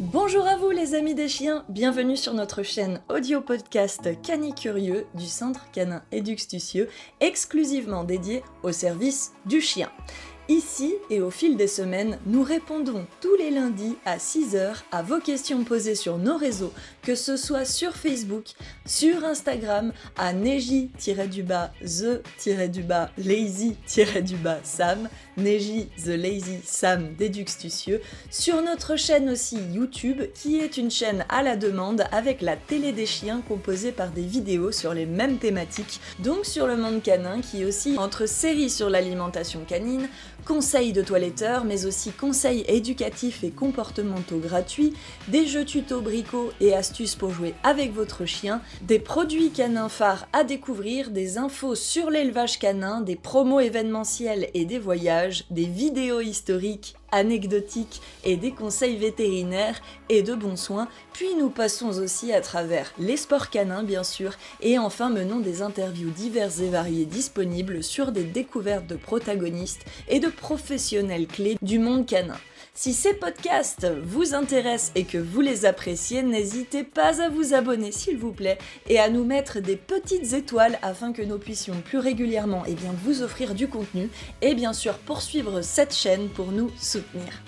Bonjour à vous les amis des chiens, bienvenue sur notre chaîne audio podcast Canicurieux du Centre Canin Eduxtucieux, exclusivement dédié au service du chien. Ici et au fil des semaines, nous répondons tous les lundis à 6h à vos questions posées sur nos réseaux que ce soit sur Facebook, sur Instagram, à neji-du-bas the du lazy du Sam, neji the lazy Sam déduxtucieux, sur notre chaîne aussi YouTube, qui est une chaîne à la demande avec la télé des chiens composée par des vidéos sur les mêmes thématiques, donc sur le monde canin qui est aussi entre séries sur l'alimentation canine, conseils de toiletteurs, mais aussi conseils éducatifs et comportementaux gratuits, des jeux tuto bricots et astuces pour jouer avec votre chien, des produits canins phares à découvrir, des infos sur l'élevage canin, des promos événementiels et des voyages, des vidéos historiques anecdotiques et des conseils vétérinaires et de bons soins, puis nous passons aussi à travers les sports canins bien sûr, et enfin menons des interviews diverses et variées disponibles sur des découvertes de protagonistes et de professionnels clés du monde canin. Si ces podcasts vous intéressent et que vous les appréciez, n'hésitez pas à vous abonner s'il vous plaît et à nous mettre des petites étoiles afin que nous puissions plus régulièrement eh bien, vous offrir du contenu et bien sûr poursuivre cette chaîne pour nous soutenir.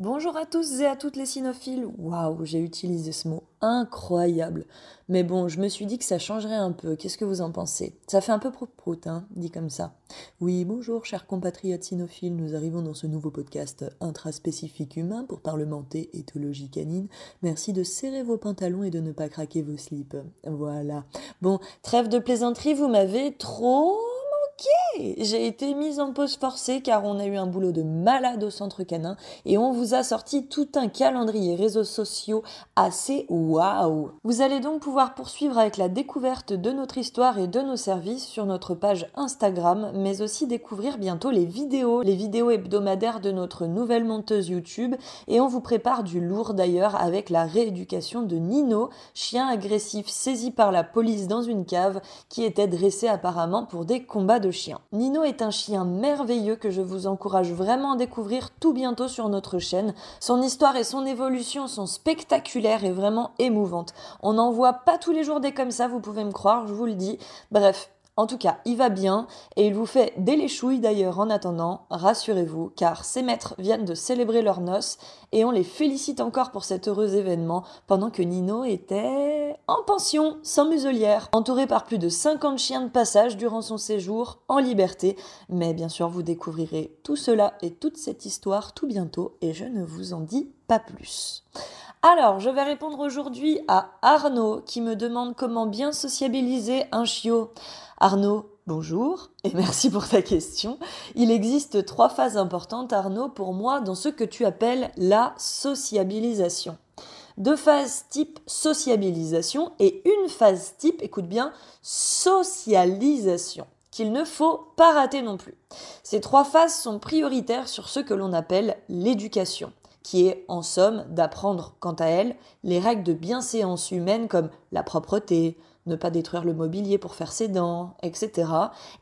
Bonjour à tous et à toutes les cynophiles Waouh, j'ai utilisé ce mot incroyable. Mais bon, je me suis dit que ça changerait un peu. Qu'est-ce que vous en pensez Ça fait un peu prout-prout, hein, dit comme ça. Oui, bonjour, chers compatriotes cynophiles, Nous arrivons dans ce nouveau podcast intraspécifique humain pour parlementer éthologie canine. Merci de serrer vos pantalons et de ne pas craquer vos slips. Voilà. Bon, trêve de plaisanterie, vous m'avez trop Ok, j'ai été mise en pause forcée car on a eu un boulot de malade au centre canin et on vous a sorti tout un calendrier réseaux sociaux assez waouh. Vous allez donc pouvoir poursuivre avec la découverte de notre histoire et de nos services sur notre page Instagram, mais aussi découvrir bientôt les vidéos, les vidéos hebdomadaires de notre nouvelle monteuse YouTube et on vous prépare du lourd d'ailleurs avec la rééducation de Nino, chien agressif saisi par la police dans une cave qui était dressé apparemment pour des combats chien. Nino est un chien merveilleux que je vous encourage vraiment à découvrir tout bientôt sur notre chaîne. Son histoire et son évolution sont spectaculaires et vraiment émouvantes. On n'en voit pas tous les jours des comme ça, vous pouvez me croire, je vous le dis. Bref, en tout cas, il va bien et il vous fait des léchouilles d'ailleurs en attendant, rassurez-vous, car ses maîtres viennent de célébrer leurs noces et on les félicite encore pour cet heureux événement pendant que Nino était en pension, sans muselière, entouré par plus de 50 chiens de passage durant son séjour, en liberté. Mais bien sûr, vous découvrirez tout cela et toute cette histoire tout bientôt et je ne vous en dis pas plus. Alors, je vais répondre aujourd'hui à Arnaud qui me demande comment bien sociabiliser un chiot. Arnaud, bonjour et merci pour ta question. Il existe trois phases importantes, Arnaud, pour moi, dans ce que tu appelles la sociabilisation deux phases type sociabilisation et une phase type, écoute bien, socialisation, qu'il ne faut pas rater non plus. Ces trois phases sont prioritaires sur ce que l'on appelle l'éducation qui est en somme d'apprendre, quant à elle, les règles de bienséance humaine comme la propreté, ne pas détruire le mobilier pour faire ses dents, etc.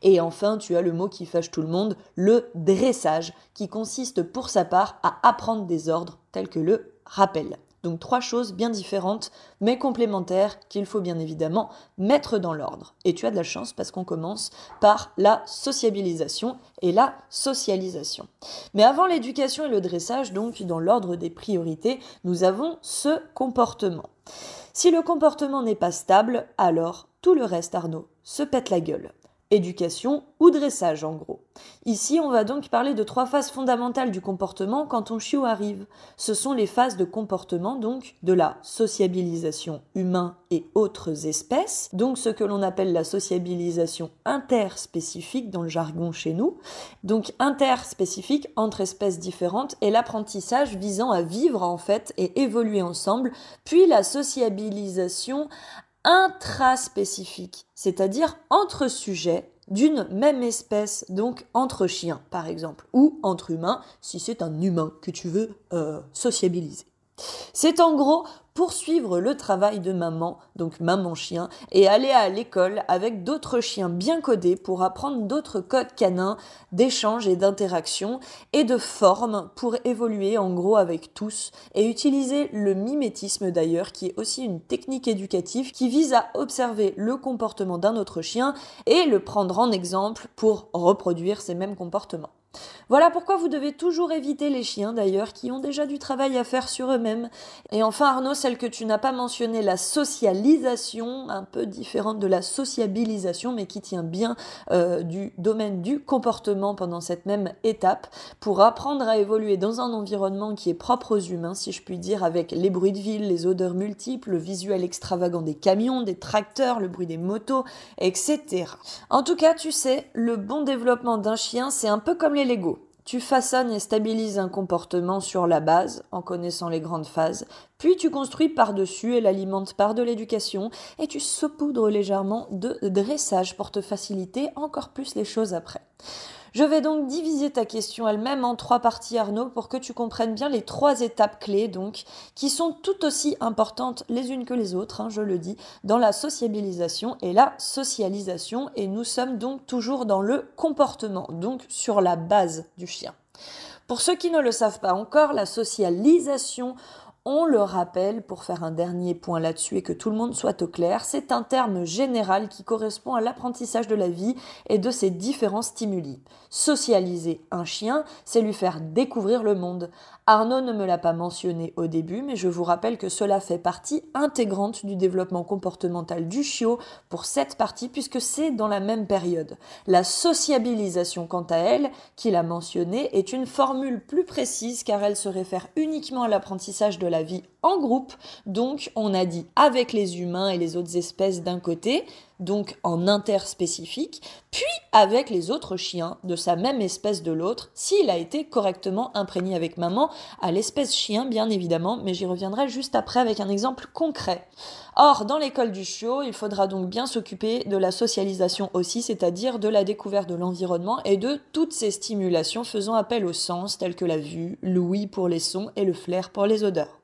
Et enfin, tu as le mot qui fâche tout le monde, le dressage, qui consiste pour sa part à apprendre des ordres tels que le rappel. Donc trois choses bien différentes, mais complémentaires, qu'il faut bien évidemment mettre dans l'ordre. Et tu as de la chance parce qu'on commence par la sociabilisation et la socialisation. Mais avant l'éducation et le dressage, donc dans l'ordre des priorités, nous avons ce comportement. Si le comportement n'est pas stable, alors tout le reste, Arnaud, se pète la gueule éducation ou dressage en gros. Ici, on va donc parler de trois phases fondamentales du comportement quand on chiot arrive. Ce sont les phases de comportement, donc de la sociabilisation humain et autres espèces, donc ce que l'on appelle la sociabilisation interspécifique dans le jargon chez nous, donc interspécifique entre espèces différentes et l'apprentissage visant à vivre en fait et évoluer ensemble, puis la sociabilisation intraspécifique, c'est-à-dire entre sujets d'une même espèce, donc entre chiens par exemple, ou entre humains si c'est un humain que tu veux euh, sociabiliser. C'est en gros poursuivre le travail de maman, donc maman chien, et aller à l'école avec d'autres chiens bien codés pour apprendre d'autres codes canins d'échange et d'interaction et de forme pour évoluer en gros avec tous et utiliser le mimétisme d'ailleurs qui est aussi une technique éducative qui vise à observer le comportement d'un autre chien et le prendre en exemple pour reproduire ces mêmes comportements. Voilà pourquoi vous devez toujours éviter les chiens d'ailleurs qui ont déjà du travail à faire sur eux-mêmes. Et enfin Arnaud, celle que tu n'as pas mentionnée, la socialisation, un peu différente de la sociabilisation mais qui tient bien euh, du domaine du comportement pendant cette même étape, pour apprendre à évoluer dans un environnement qui est propre aux humains, si je puis dire, avec les bruits de ville, les odeurs multiples, le visuel extravagant des camions, des tracteurs, le bruit des motos, etc. En tout cas, tu sais, le bon développement d'un chien, c'est un peu comme les Lego. Tu façonnes et stabilises un comportement sur la base, en connaissant les grandes phases, puis tu construis par-dessus et l'alimentes par de l'éducation, et tu saupoudres légèrement de dressage pour te faciliter encore plus les choses après. Je vais donc diviser ta question elle-même en trois parties, Arnaud, pour que tu comprennes bien les trois étapes clés, donc, qui sont tout aussi importantes les unes que les autres, hein, je le dis, dans la sociabilisation et la socialisation. Et nous sommes donc toujours dans le comportement, donc sur la base du chien. Pour ceux qui ne le savent pas encore, la socialisation on le rappelle, pour faire un dernier point là-dessus et que tout le monde soit au clair, c'est un terme général qui correspond à l'apprentissage de la vie et de ses différents stimuli. Socialiser un chien, c'est lui faire découvrir le monde. Arnaud ne me l'a pas mentionné au début, mais je vous rappelle que cela fait partie intégrante du développement comportemental du chiot pour cette partie puisque c'est dans la même période. La sociabilisation, quant à elle, qu'il a mentionnée, est une formule plus précise car elle se réfère uniquement à l'apprentissage de la vie en groupe. Donc on a dit avec les humains et les autres espèces d'un côté, donc en interspécifique, puis avec les autres chiens de sa même espèce de l'autre, s'il a été correctement imprégné avec maman, à l'espèce chien bien évidemment, mais j'y reviendrai juste après avec un exemple concret. Or, dans l'école du chiot, il faudra donc bien s'occuper de la socialisation aussi, c'est-à-dire de la découverte de l'environnement et de toutes ces stimulations faisant appel aux sens tels que la vue, l'ouïe pour les sons et le flair pour les odeurs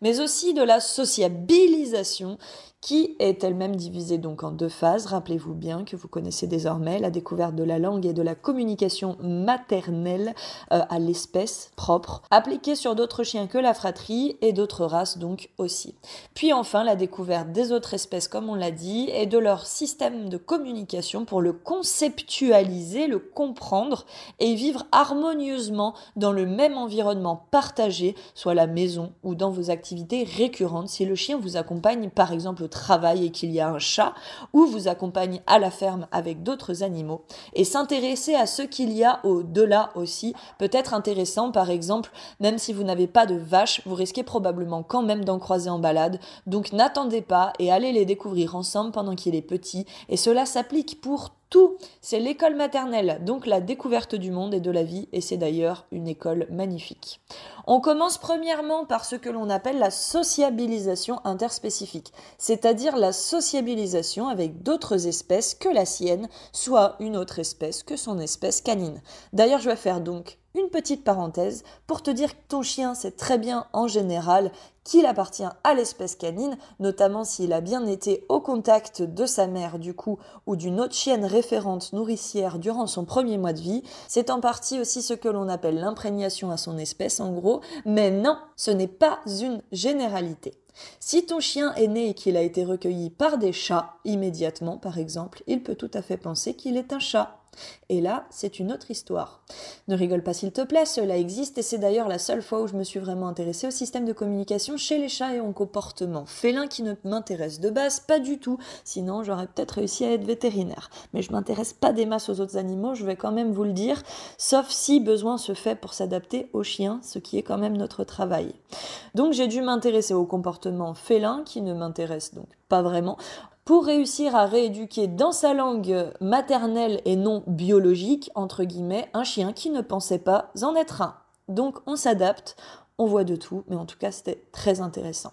mais aussi de la sociabilisation qui est elle-même divisée donc en deux phases. Rappelez-vous bien que vous connaissez désormais la découverte de la langue et de la communication maternelle euh, à l'espèce propre, appliquée sur d'autres chiens que la fratrie et d'autres races donc aussi. Puis enfin la découverte des autres espèces comme on l'a dit et de leur système de communication pour le conceptualiser, le comprendre et vivre harmonieusement dans le même environnement partagé, soit la maison ou dans vos activités récurrentes si le chien vous accompagne par exemple travail et qu'il y a un chat, ou vous accompagne à la ferme avec d'autres animaux. Et s'intéresser à ce qu'il y a au-delà aussi peut être intéressant, par exemple, même si vous n'avez pas de vache vous risquez probablement quand même d'en croiser en balade, donc n'attendez pas et allez les découvrir ensemble pendant qu'il est petit, et cela s'applique pour tout. C'est l'école maternelle, donc la découverte du monde et de la vie, et c'est d'ailleurs une école magnifique. On commence premièrement par ce que l'on appelle la sociabilisation interspécifique, c'est-à-dire la sociabilisation avec d'autres espèces que la sienne, soit une autre espèce que son espèce canine. D'ailleurs, je vais faire donc une petite parenthèse pour te dire que ton chien sait très bien en général qu'il appartient à l'espèce canine, notamment s'il a bien été au contact de sa mère du coup ou d'une autre chienne référente nourricière durant son premier mois de vie. C'est en partie aussi ce que l'on appelle l'imprégnation à son espèce en gros, mais non, ce n'est pas une généralité. Si ton chien est né et qu'il a été recueilli par des chats immédiatement par exemple, il peut tout à fait penser qu'il est un chat. Et là, c'est une autre histoire. Ne rigole pas s'il te plaît, cela existe et c'est d'ailleurs la seule fois où je me suis vraiment intéressée au système de communication chez les chats et en comportement félin qui ne m'intéresse de base pas du tout, sinon j'aurais peut-être réussi à être vétérinaire. Mais je m'intéresse pas des masses aux autres animaux, je vais quand même vous le dire, sauf si besoin se fait pour s'adapter aux chiens, ce qui est quand même notre travail. Donc j'ai dû m'intéresser au comportement félin qui ne m'intéresse donc pas vraiment, pour réussir à rééduquer dans sa langue maternelle et non biologique, entre guillemets, un chien qui ne pensait pas en être un. Donc on s'adapte, on voit de tout, mais en tout cas c'était très intéressant.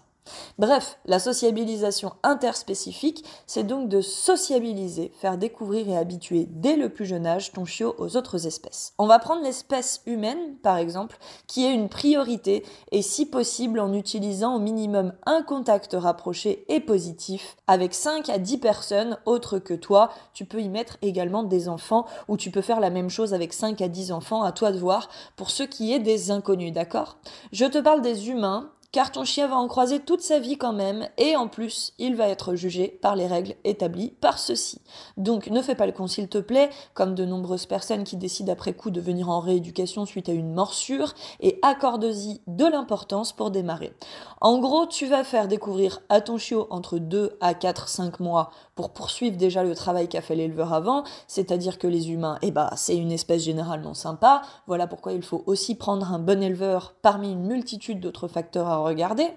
Bref, la sociabilisation interspécifique, c'est donc de sociabiliser, faire découvrir et habituer dès le plus jeune âge ton chiot aux autres espèces. On va prendre l'espèce humaine, par exemple, qui est une priorité et si possible en utilisant au minimum un contact rapproché et positif. Avec 5 à 10 personnes autres que toi, tu peux y mettre également des enfants ou tu peux faire la même chose avec 5 à 10 enfants, à toi de voir, pour ce qui est des inconnus, d'accord Je te parle des humains car ton chien va en croiser toute sa vie quand même, et en plus, il va être jugé par les règles établies par ceux-ci. Donc ne fais pas le con s'il te plaît, comme de nombreuses personnes qui décident après coup de venir en rééducation suite à une morsure, et accorde-y de l'importance pour démarrer. En gros, tu vas faire découvrir à ton chiot entre 2 à 4, 5 mois pour poursuivre déjà le travail qu'a fait l'éleveur avant, c'est-à-dire que les humains, eh bah, ben, c'est une espèce généralement sympa, voilà pourquoi il faut aussi prendre un bon éleveur parmi une multitude d'autres facteurs à regarder.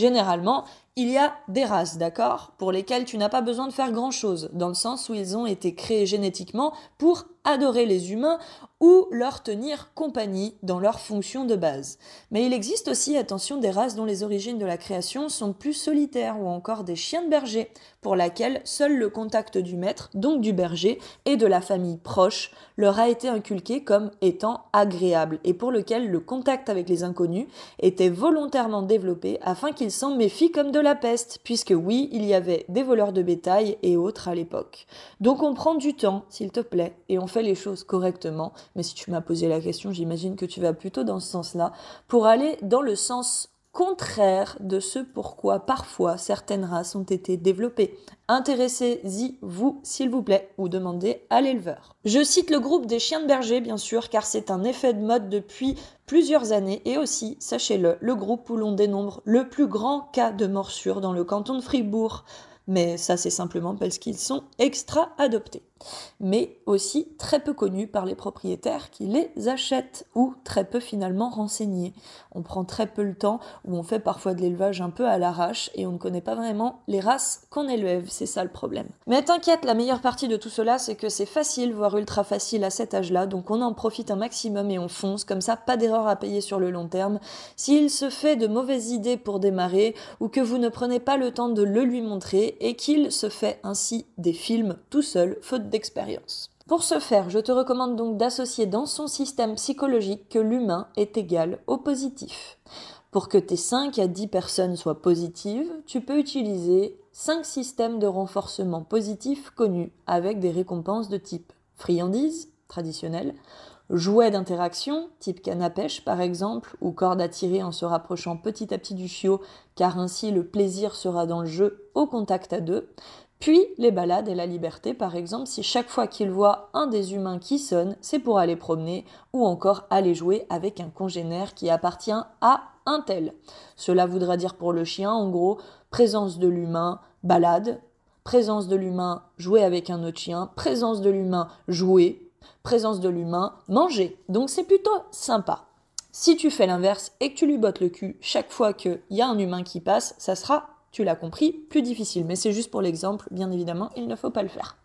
Généralement, il y a des races, d'accord, pour lesquelles tu n'as pas besoin de faire grand-chose, dans le sens où ils ont été créés génétiquement pour adorer les humains ou leur tenir compagnie dans leur fonction de base. Mais il existe aussi, attention, des races dont les origines de la création sont plus solitaires ou encore des chiens de berger, pour laquelle seul le contact du maître, donc du berger, et de la famille proche leur a été inculqué comme étant agréable et pour lequel le contact avec les inconnus était volontairement développé afin qu'ils s'en méfie comme de la peste, puisque oui, il y avait des voleurs de bétail et autres à l'époque. Donc on prend du temps, s'il te plaît, et on fait les choses correctement, mais si tu m'as posé la question, j'imagine que tu vas plutôt dans ce sens-là, pour aller dans le sens contraire de ce pourquoi parfois certaines races ont été développées. Intéressez-y vous, s'il vous plaît, ou demandez à l'éleveur. Je cite le groupe des chiens de berger, bien sûr, car c'est un effet de mode depuis plusieurs années, et aussi, sachez-le, le groupe où l'on dénombre le plus grand cas de morsure dans le canton de Fribourg. Mais ça, c'est simplement parce qu'ils sont extra adoptés mais aussi très peu connus par les propriétaires qui les achètent ou très peu finalement renseignés. On prend très peu le temps ou on fait parfois de l'élevage un peu à l'arrache et on ne connaît pas vraiment les races qu'on élève, c'est ça le problème. Mais t'inquiète, la meilleure partie de tout cela c'est que c'est facile, voire ultra facile à cet âge-là, donc on en profite un maximum et on fonce, comme ça pas d'erreur à payer sur le long terme. S'il se fait de mauvaises idées pour démarrer ou que vous ne prenez pas le temps de le lui montrer et qu'il se fait ainsi des films tout seul, faute d'expérience. Pour ce faire, je te recommande donc d'associer dans son système psychologique que l'humain est égal au positif. Pour que tes 5 à 10 personnes soient positives, tu peux utiliser 5 systèmes de renforcement positif connus avec des récompenses de type friandise, traditionnelle, jouets d'interaction, type canne à pêche par exemple, ou corde à tirer en se rapprochant petit à petit du chiot, car ainsi le plaisir sera dans le jeu au contact à deux, puis les balades et la liberté, par exemple, si chaque fois qu'il voit un des humains qui sonne, c'est pour aller promener ou encore aller jouer avec un congénère qui appartient à un tel. Cela voudra dire pour le chien, en gros, présence de l'humain, balade, présence de l'humain, jouer avec un autre chien, présence de l'humain, jouer, présence de l'humain, manger. Donc c'est plutôt sympa. Si tu fais l'inverse et que tu lui bottes le cul chaque fois qu'il y a un humain qui passe, ça sera tu l'as compris, plus difficile. Mais c'est juste pour l'exemple, bien évidemment, il ne faut pas le faire.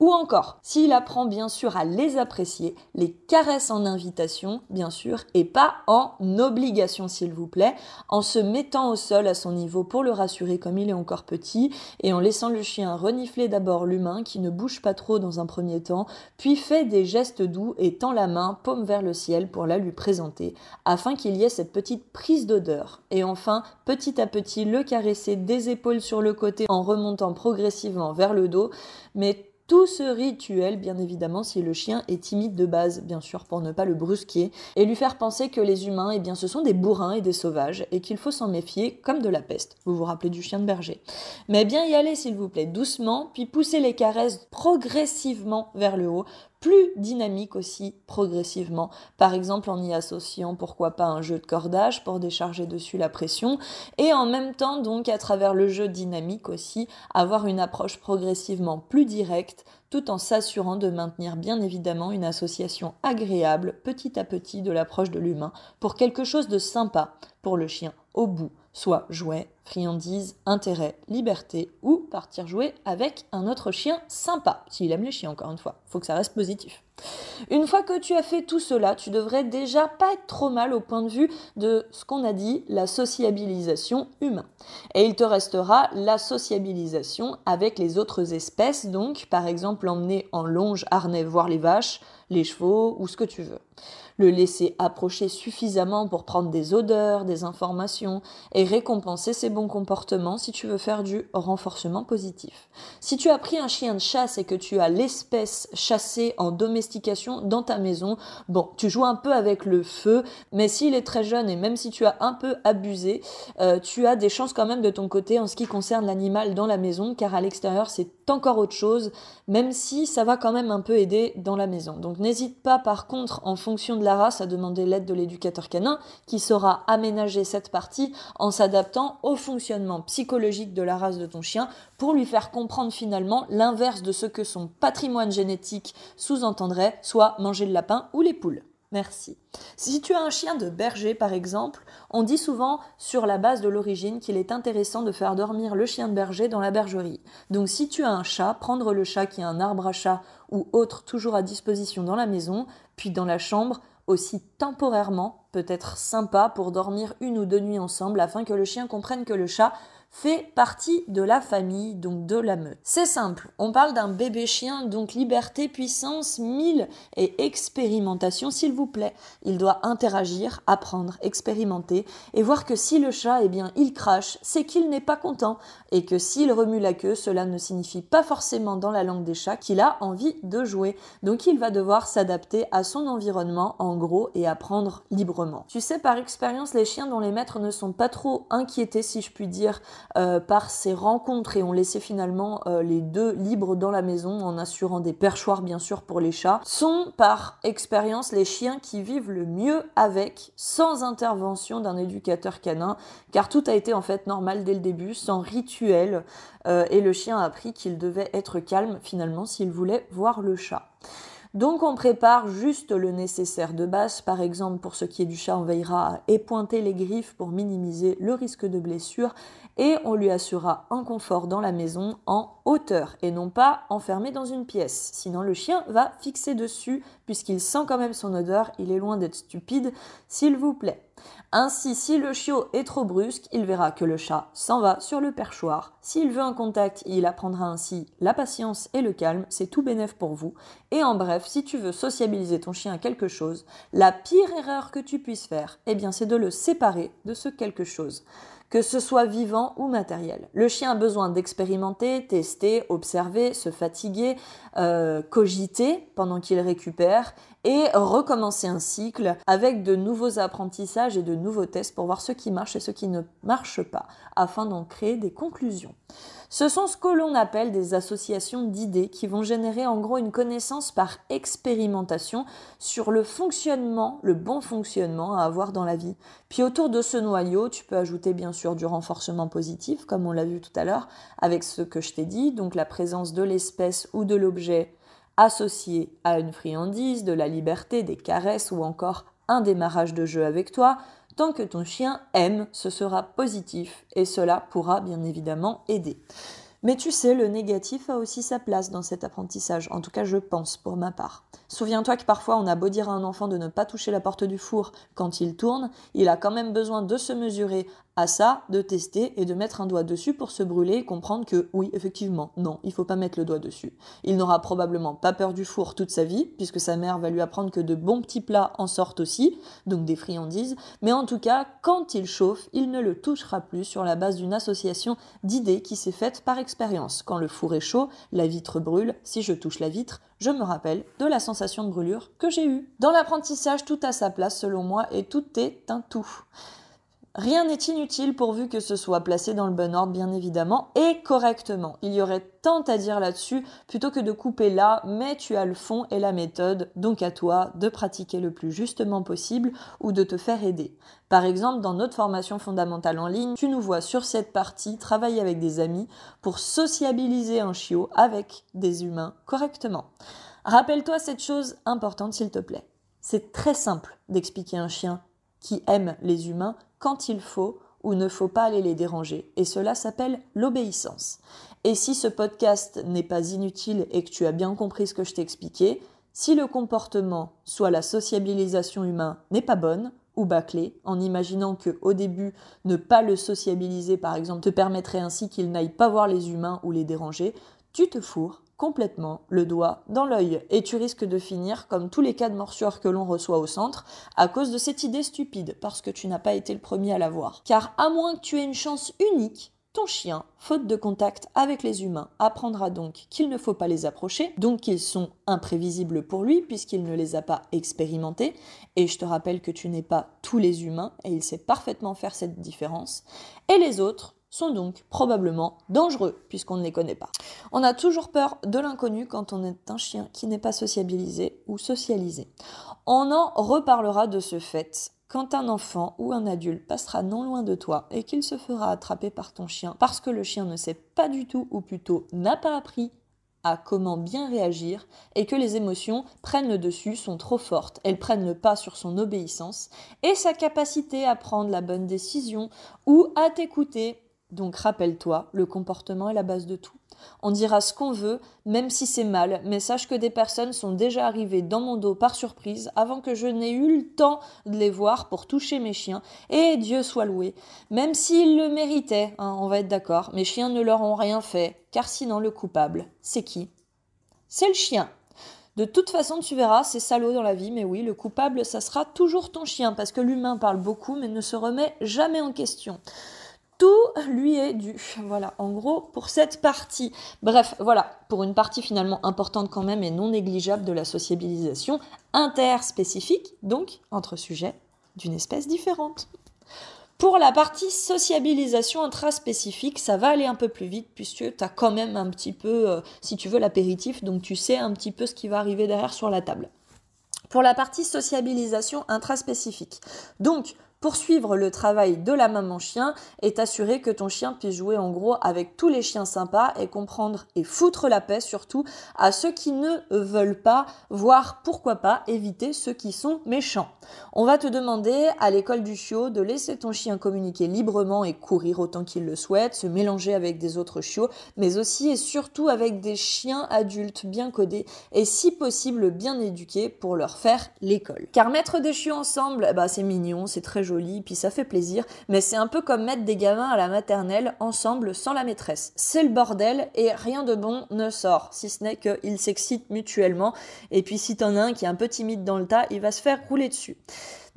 Ou encore, s'il apprend bien sûr à les apprécier, les caresse en invitation, bien sûr, et pas en obligation, s'il vous plaît, en se mettant au sol à son niveau pour le rassurer comme il est encore petit, et en laissant le chien renifler d'abord l'humain qui ne bouge pas trop dans un premier temps, puis fait des gestes doux et tend la main, paume vers le ciel, pour la lui présenter, afin qu'il y ait cette petite prise d'odeur. Et enfin, petit à petit, le caresser des épaules sur le côté en remontant progressivement vers le dos, mais tout ce rituel, bien évidemment, si le chien est timide de base, bien sûr, pour ne pas le brusquer, et lui faire penser que les humains, eh bien, ce sont des bourrins et des sauvages, et qu'il faut s'en méfier comme de la peste. Vous vous rappelez du chien de berger. Mais bien y aller, s'il vous plaît, doucement, puis pousser les caresses progressivement vers le haut plus dynamique aussi progressivement. Par exemple en y associant pourquoi pas un jeu de cordage pour décharger dessus la pression et en même temps donc à travers le jeu dynamique aussi avoir une approche progressivement plus directe tout en s'assurant de maintenir bien évidemment une association agréable petit à petit de l'approche de l'humain pour quelque chose de sympa pour le chien au bout, soit jouet friandise, intérêt, liberté ou partir jouer avec un autre chien sympa, s'il aime les chiens encore une fois, faut que ça reste positif. Une fois que tu as fait tout cela, tu devrais déjà pas être trop mal au point de vue de ce qu'on a dit, la sociabilisation humain. Et il te restera la sociabilisation avec les autres espèces, donc par exemple emmener en longe harnais voir les vaches, les chevaux ou ce que tu veux. Le laisser approcher suffisamment pour prendre des odeurs, des informations et récompenser ses bons comportements si tu veux faire du renforcement positif. Si tu as pris un chien de chasse et que tu as l'espèce chassée en domestication dans ta maison, bon, tu joues un peu avec le feu, mais s'il est très jeune et même si tu as un peu abusé, euh, tu as des chances quand même de ton côté en ce qui concerne l'animal dans la maison car à l'extérieur c'est encore autre chose, même si ça va quand même un peu aider dans la maison. Donc n'hésite pas par contre, en fonction de la race, à demander l'aide de l'éducateur canin, qui saura aménager cette partie en s'adaptant au fonctionnement psychologique de la race de ton chien, pour lui faire comprendre finalement l'inverse de ce que son patrimoine génétique sous-entendrait, soit manger le lapin ou les poules. Merci. Si tu as un chien de berger, par exemple, on dit souvent sur la base de l'origine qu'il est intéressant de faire dormir le chien de berger dans la bergerie. Donc si tu as un chat, prendre le chat qui a un arbre à chat ou autre toujours à disposition dans la maison, puis dans la chambre, aussi temporairement, peut être sympa pour dormir une ou deux nuits ensemble afin que le chien comprenne que le chat fait partie de la famille, donc de la meute. C'est simple, on parle d'un bébé chien, donc liberté, puissance, mille et expérimentation, s'il vous plaît. Il doit interagir, apprendre, expérimenter et voir que si le chat, eh bien, il crache, c'est qu'il n'est pas content et que s'il remue la queue, cela ne signifie pas forcément dans la langue des chats qu'il a envie de jouer. Donc il va devoir s'adapter à son environnement en gros et apprendre librement. Tu sais par expérience les chiens dont les maîtres ne sont pas trop inquiétés si je puis dire euh, par ces rencontres et ont laissé finalement euh, les deux libres dans la maison en assurant des perchoirs bien sûr pour les chats, sont par expérience les chiens qui vivent le mieux avec, sans intervention d'un éducateur canin, car tout a été en fait normal dès le début, sans rituel, euh, et le chien a appris qu'il devait être calme finalement s'il voulait voir le chat. Donc on prépare juste le nécessaire de base, par exemple pour ce qui est du chat on veillera à épointer les griffes pour minimiser le risque de blessure et on lui assurera un confort dans la maison en hauteur et non pas enfermé dans une pièce. Sinon le chien va fixer dessus puisqu'il sent quand même son odeur, il est loin d'être stupide, s'il vous plaît. Ainsi, si le chiot est trop brusque, il verra que le chat s'en va sur le perchoir. S'il veut un contact, il apprendra ainsi la patience et le calme, c'est tout bénef pour vous. Et en bref, si tu veux sociabiliser ton chien à quelque chose, la pire erreur que tu puisses faire, eh bien c'est de le séparer de ce quelque chose que ce soit vivant ou matériel. Le chien a besoin d'expérimenter, tester, observer, se fatiguer, euh, cogiter pendant qu'il récupère et recommencer un cycle avec de nouveaux apprentissages et de nouveaux tests pour voir ce qui marche et ce qui ne marche pas afin d'en créer des conclusions. Ce sont ce que l'on appelle des associations d'idées qui vont générer en gros une connaissance par expérimentation sur le fonctionnement, le bon fonctionnement à avoir dans la vie. Puis autour de ce noyau, tu peux ajouter bien sûr du renforcement positif, comme on l'a vu tout à l'heure, avec ce que je t'ai dit, donc la présence de l'espèce ou de l'objet associé à une friandise, de la liberté, des caresses ou encore un démarrage de jeu avec toi, tant que ton chien aime, ce sera positif et cela pourra bien évidemment aider. Mais tu sais, le négatif a aussi sa place dans cet apprentissage, en tout cas je pense pour ma part. Souviens-toi que parfois on a beau dire à un enfant de ne pas toucher la porte du four quand il tourne, il a quand même besoin de se mesurer à ça de tester et de mettre un doigt dessus pour se brûler et comprendre que oui, effectivement, non, il faut pas mettre le doigt dessus. Il n'aura probablement pas peur du four toute sa vie, puisque sa mère va lui apprendre que de bons petits plats en sortent aussi, donc des friandises, mais en tout cas, quand il chauffe, il ne le touchera plus sur la base d'une association d'idées qui s'est faite par expérience. Quand le four est chaud, la vitre brûle, si je touche la vitre, je me rappelle de la sensation de brûlure que j'ai eue. Dans l'apprentissage, tout a sa place selon moi et tout est un tout. Rien n'est inutile pourvu que ce soit placé dans le bon ordre, bien évidemment, et correctement. Il y aurait tant à dire là-dessus plutôt que de couper là, mais tu as le fond et la méthode, donc à toi de pratiquer le plus justement possible ou de te faire aider. Par exemple, dans notre formation fondamentale en ligne, tu nous vois sur cette partie travailler avec des amis pour sociabiliser un chiot avec des humains correctement. Rappelle-toi cette chose importante, s'il te plaît. C'est très simple d'expliquer un chien qui aime les humains quand il faut ou ne faut pas aller les déranger. Et cela s'appelle l'obéissance. Et si ce podcast n'est pas inutile et que tu as bien compris ce que je t'ai expliqué, si le comportement, soit la sociabilisation humain, n'est pas bonne, ou bâclé, en imaginant que, au début, ne pas le sociabiliser, par exemple, te permettrait ainsi qu'il n'aille pas voir les humains ou les déranger, tu te fourres complètement le doigt dans l'œil et tu risques de finir comme tous les cas de morsure que l'on reçoit au centre à cause de cette idée stupide parce que tu n'as pas été le premier à l'avoir. Car à moins que tu aies une chance unique, ton chien, faute de contact avec les humains, apprendra donc qu'il ne faut pas les approcher, donc qu'ils sont imprévisibles pour lui puisqu'il ne les a pas expérimentés. Et je te rappelle que tu n'es pas tous les humains et il sait parfaitement faire cette différence. Et les autres, sont donc probablement dangereux puisqu'on ne les connaît pas. On a toujours peur de l'inconnu quand on est un chien qui n'est pas sociabilisé ou socialisé. On en reparlera de ce fait quand un enfant ou un adulte passera non loin de toi et qu'il se fera attraper par ton chien parce que le chien ne sait pas du tout ou plutôt n'a pas appris à comment bien réagir et que les émotions prennent le dessus, sont trop fortes, elles prennent le pas sur son obéissance et sa capacité à prendre la bonne décision ou à t'écouter donc rappelle-toi, le comportement est la base de tout. On dira ce qu'on veut, même si c'est mal, mais sache que des personnes sont déjà arrivées dans mon dos par surprise avant que je n'aie eu le temps de les voir pour toucher mes chiens, et Dieu soit loué, même s'ils le méritaient, hein, on va être d'accord, mes chiens ne leur ont rien fait, car sinon le coupable, c'est qui C'est le chien. De toute façon, tu verras, c'est salaud dans la vie, mais oui, le coupable, ça sera toujours ton chien, parce que l'humain parle beaucoup, mais ne se remet jamais en question tout lui est dû. Voilà, en gros, pour cette partie. Bref, voilà, pour une partie finalement importante quand même et non négligeable de la sociabilisation interspécifique, donc entre sujets d'une espèce différente. Pour la partie sociabilisation intraspécifique, ça va aller un peu plus vite puisque tu as quand même un petit peu, euh, si tu veux, l'apéritif, donc tu sais un petit peu ce qui va arriver derrière sur la table. Pour la partie sociabilisation intraspécifique. Donc, Poursuivre le travail de la maman chien et t'assurer que ton chien puisse jouer en gros avec tous les chiens sympas et comprendre et foutre la paix surtout à ceux qui ne veulent pas, voire pourquoi pas éviter ceux qui sont méchants. On va te demander à l'école du chiot de laisser ton chien communiquer librement et courir autant qu'il le souhaite, se mélanger avec des autres chiots, mais aussi et surtout avec des chiens adultes bien codés et si possible bien éduqués pour leur faire l'école. Car mettre des chiots ensemble, bah, c'est mignon, c'est très joli puis ça fait plaisir, mais c'est un peu comme mettre des gamins à la maternelle ensemble sans la maîtresse. C'est le bordel et rien de bon ne sort, si ce n'est qu'ils s'excitent mutuellement, et puis si t'en as un qui est un peu timide dans le tas, il va se faire rouler dessus.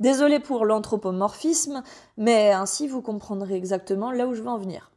Désolé pour l'anthropomorphisme, mais ainsi vous comprendrez exactement là où je veux en venir.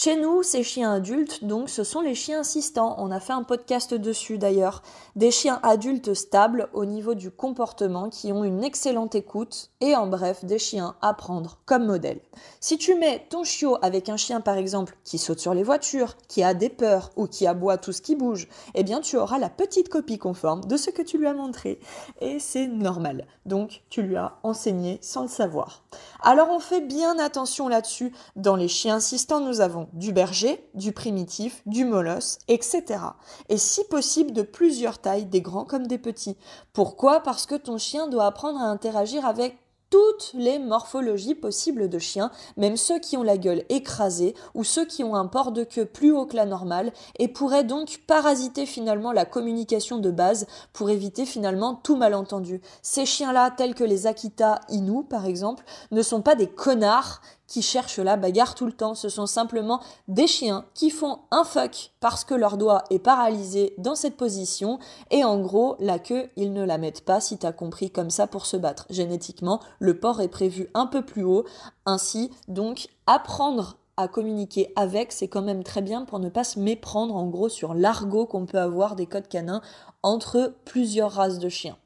Chez nous, ces chiens adultes, donc, ce sont les chiens insistants. On a fait un podcast dessus d'ailleurs. Des chiens adultes stables au niveau du comportement qui ont une excellente écoute et en bref, des chiens à prendre comme modèle. Si tu mets ton chiot avec un chien par exemple qui saute sur les voitures, qui a des peurs ou qui aboie tout ce qui bouge, eh bien tu auras la petite copie conforme de ce que tu lui as montré. Et c'est normal. Donc, tu lui as enseigné sans le savoir. Alors, on fait bien attention là-dessus. Dans les chiens insistants, nous avons du berger, du primitif, du molosse, etc. Et si possible de plusieurs tailles, des grands comme des petits. Pourquoi Parce que ton chien doit apprendre à interagir avec toutes les morphologies possibles de chiens, même ceux qui ont la gueule écrasée ou ceux qui ont un port de queue plus haut que la normale, et pourraient donc parasiter finalement la communication de base pour éviter finalement tout malentendu. Ces chiens-là, tels que les Akita Inu par exemple, ne sont pas des connards qui cherchent la bagarre tout le temps. Ce sont simplement des chiens qui font un fuck parce que leur doigt est paralysé dans cette position. Et en gros, la queue, ils ne la mettent pas, si t'as compris, comme ça pour se battre. Génétiquement, le port est prévu un peu plus haut. Ainsi, donc, apprendre à communiquer avec, c'est quand même très bien pour ne pas se méprendre en gros sur l'argot qu'on peut avoir des codes canins entre plusieurs races de chiens.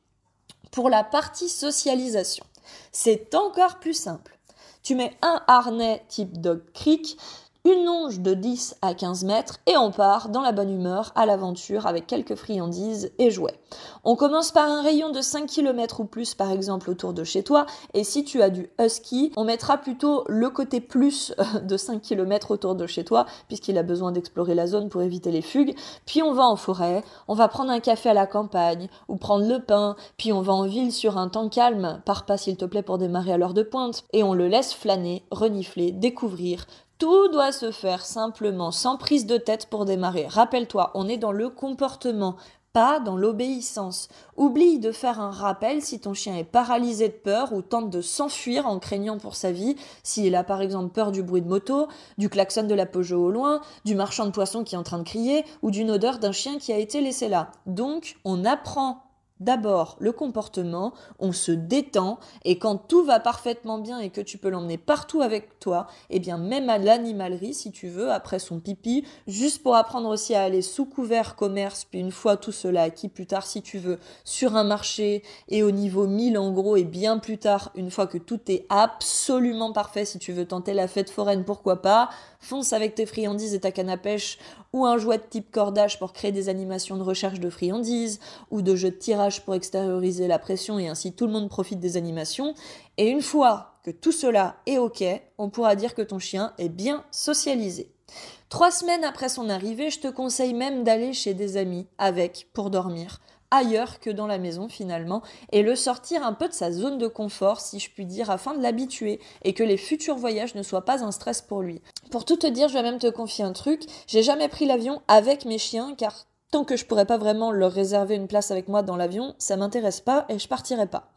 Pour la partie socialisation, c'est encore plus simple. Tu mets un harnais type dog creek, une longe de 10 à 15 mètres et on part dans la bonne humeur à l'aventure avec quelques friandises et jouets. On commence par un rayon de 5 km ou plus par exemple autour de chez toi et si tu as du husky, on mettra plutôt le côté plus euh, de 5 km autour de chez toi puisqu'il a besoin d'explorer la zone pour éviter les fugues. Puis on va en forêt, on va prendre un café à la campagne ou prendre le pain, puis on va en ville sur un temps calme, pars pas s'il te plaît pour démarrer à l'heure de pointe et on le laisse flâner, renifler, découvrir, tout doit se faire simplement, sans prise de tête pour démarrer. Rappelle-toi, on est dans le comportement, pas dans l'obéissance. Oublie de faire un rappel si ton chien est paralysé de peur ou tente de s'enfuir en craignant pour sa vie, s'il a par exemple peur du bruit de moto, du klaxon de la Peugeot au loin, du marchand de poissons qui est en train de crier, ou d'une odeur d'un chien qui a été laissé là. Donc, on apprend d'abord le comportement, on se détend et quand tout va parfaitement bien et que tu peux l'emmener partout avec toi, et eh bien même à l'animalerie si tu veux, après son pipi, juste pour apprendre aussi à aller sous couvert commerce, puis une fois tout cela acquis plus tard si tu veux, sur un marché et au niveau 1000 en gros et bien plus tard, une fois que tout est absolument parfait, si tu veux tenter la fête foraine, pourquoi pas, fonce avec tes friandises et ta canne à pêche, ou un jouet de type cordage pour créer des animations de recherche de friandises, ou de jeux de tirage pour extérioriser la pression et ainsi tout le monde profite des animations. Et une fois que tout cela est OK, on pourra dire que ton chien est bien socialisé. Trois semaines après son arrivée, je te conseille même d'aller chez des amis avec pour dormir ailleurs que dans la maison finalement et le sortir un peu de sa zone de confort, si je puis dire, afin de l'habituer et que les futurs voyages ne soient pas un stress pour lui. Pour tout te dire, je vais même te confier un truc, j'ai jamais pris l'avion avec mes chiens car tant que je pourrais pas vraiment leur réserver une place avec moi dans l'avion, ça m'intéresse pas et je partirai pas.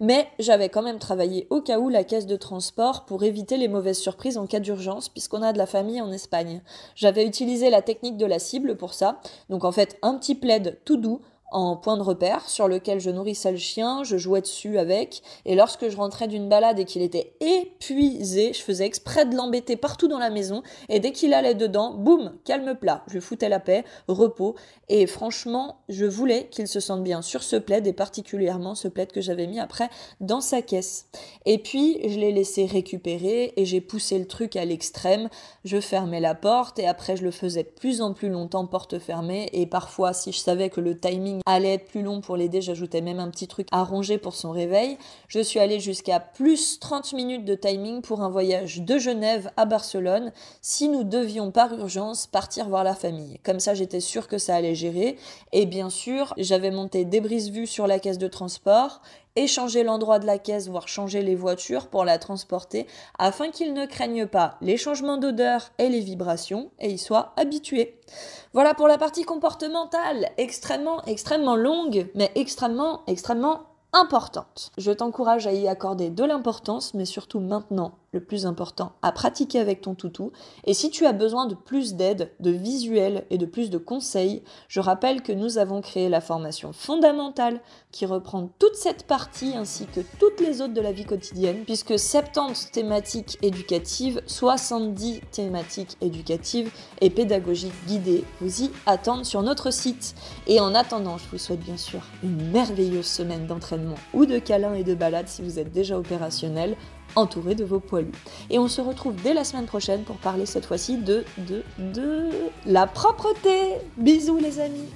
Mais j'avais quand même travaillé au cas où la caisse de transport pour éviter les mauvaises surprises en cas d'urgence puisqu'on a de la famille en Espagne. J'avais utilisé la technique de la cible pour ça, donc en fait un petit plaid tout doux en point de repère sur lequel je nourrissais le chien, je jouais dessus avec, et lorsque je rentrais d'une balade et qu'il était épuisé, je faisais exprès de l'embêter partout dans la maison, et dès qu'il allait dedans, boum, calme plat, je foutais la paix, repos, et franchement, je voulais qu'il se sente bien sur ce plaid, et particulièrement ce plaid que j'avais mis après dans sa caisse. Et puis, je l'ai laissé récupérer, et j'ai poussé le truc à l'extrême, je fermais la porte, et après je le faisais de plus en plus longtemps porte fermée, et parfois, si je savais que le timing allait être plus long pour l'aider, j'ajoutais même un petit truc à ronger pour son réveil. Je suis allée jusqu'à plus 30 minutes de timing pour un voyage de Genève à Barcelone si nous devions par urgence partir voir la famille. Comme ça, j'étais sûre que ça allait gérer. Et bien sûr, j'avais monté des brises-vues sur la caisse de transport et changer l'endroit de la caisse, voire changer les voitures pour la transporter, afin qu'ils ne craignent pas les changements d'odeur et les vibrations et y soient habitués. Voilà pour la partie comportementale, extrêmement, extrêmement longue, mais extrêmement, extrêmement importante. Je t'encourage à y accorder de l'importance, mais surtout maintenant le plus important, à pratiquer avec ton toutou. Et si tu as besoin de plus d'aide, de visuels et de plus de conseils, je rappelle que nous avons créé la formation fondamentale qui reprend toute cette partie ainsi que toutes les autres de la vie quotidienne, puisque 70 thématiques éducatives, 70 thématiques éducatives et pédagogiques guidées vous y attendent sur notre site. Et en attendant, je vous souhaite bien sûr une merveilleuse semaine d'entraînement ou de câlins et de balades si vous êtes déjà opérationnel entouré de vos poilus. Et on se retrouve dès la semaine prochaine pour parler cette fois-ci de, de, de la propreté. Bisous les amis